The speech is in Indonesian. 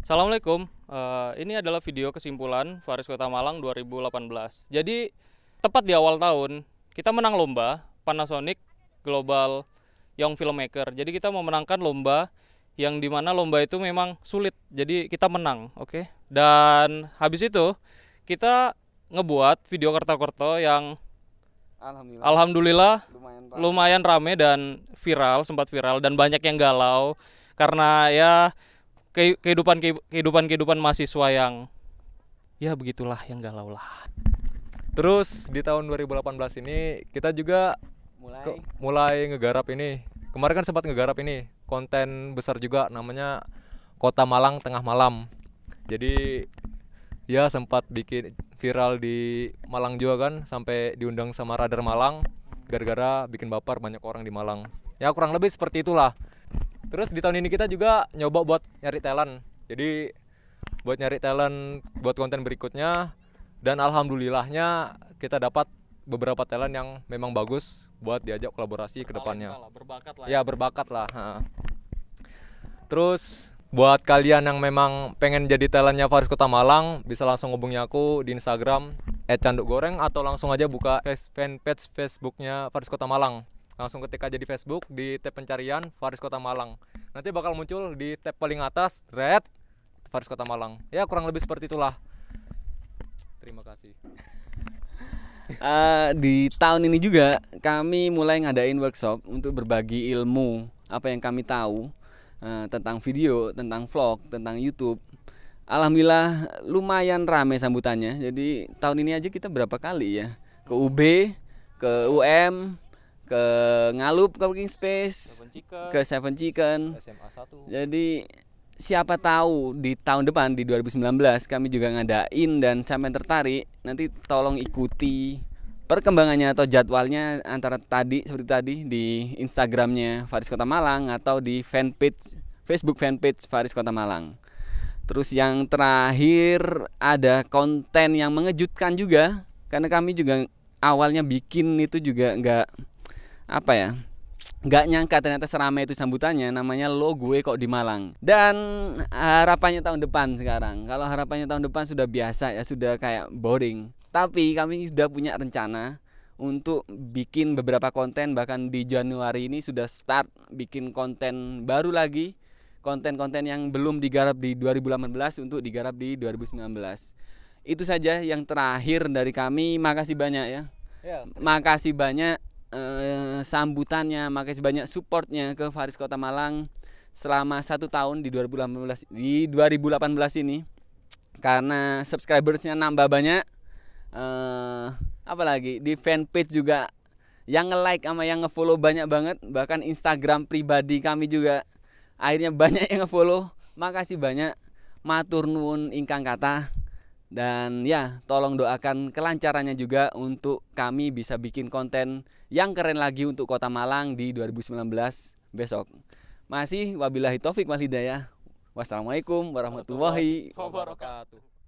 Assalamualaikum. Uh, ini adalah video kesimpulan Faris Kota Malang 2018. Jadi tepat di awal tahun kita menang lomba Panasonic Global Young Filmmaker. Jadi kita memenangkan lomba yang dimana lomba itu memang sulit. Jadi kita menang, oke? Okay? Dan habis itu kita ngebuat video kerto-kerto yang Alhamdulillah, Alhamdulillah lumayan, rame. lumayan rame dan viral, sempat viral dan banyak yang galau karena ya kehidupan kehidupan kehidupan mahasiswa yang ya begitulah yang galau lah. Terus di tahun 2018 ini kita juga mulai ke, mulai ngegarap ini. Kemarin kan sempat ngegarap ini konten besar juga namanya Kota Malang Tengah Malam. Jadi ya sempat bikin viral di Malang juga kan sampai diundang sama Radar Malang gara-gara bikin baper banyak orang di Malang. Ya kurang lebih seperti itulah terus di tahun ini kita juga nyoba buat nyari talent jadi buat nyari talent buat konten berikutnya dan alhamdulillahnya kita dapat beberapa talent yang memang bagus buat diajak kolaborasi ke depannya. Berbakat lah. Ya, ya, berbakat lah. Ha. Terus buat kalian yang memang pengen jadi talentnya Faris Kota Malang bisa langsung hubungi aku di Instagram @candukgoreng atau langsung aja buka fanpage Facebooknya Faris Kota Malang. Langsung ketik aja di Facebook di tab pencarian Faris Kota Malang nanti bakal muncul di tab paling atas red Faris Kota Malang ya kurang lebih seperti itulah terima kasih uh, di tahun ini juga kami mulai ngadain workshop untuk berbagi ilmu apa yang kami tahu uh, tentang video tentang vlog tentang YouTube Alhamdulillah lumayan rame sambutannya. Jadi tahun ini aja kita berapa kali ya? Ke UB, ke UM, ke Ngalup ke Working Space, ke Seven Chicken. Jadi siapa tahu di tahun depan di 2019 kami juga ngadain dan sampai tertarik nanti tolong ikuti perkembangannya atau jadwalnya antara tadi seperti tadi di Instagramnya Faris Kota Malang atau di fanpage Facebook fanpage Faris Kota Malang. Terus yang terakhir ada konten yang mengejutkan juga karena kami juga awalnya bikin itu juga nggak apa ya nggak nyangka ternyata seramai itu sambutannya namanya lo gue kok di Malang dan harapannya tahun depan sekarang kalau harapannya tahun depan sudah biasa ya sudah kayak boring tapi kami sudah punya rencana untuk bikin beberapa konten bahkan di Januari ini sudah start bikin konten baru lagi konten-konten yang belum digarap di 2018 untuk digarap di 2019 itu saja yang terakhir dari kami makasih banyak ya, ya makasih banyak eh, sambutannya, makasih banyak supportnya ke Faris Kota Malang selama satu tahun di 2018 di 2018 ini karena subscribersnya nambah banyak eh, apalagi di fanpage juga yang nge-like sama yang nge-follow banyak banget bahkan Instagram pribadi kami juga akhirnya banyak yang nge-follow makasih banyak matur nuwun ingkang kata dan ya, tolong doakan kelancarannya juga untuk kami bisa bikin konten yang keren lagi untuk Kota Malang di 2019 besok. Masih wabillahi taufik wal hidayah. Wassalamualaikum warahmatullahi wabarakatuh.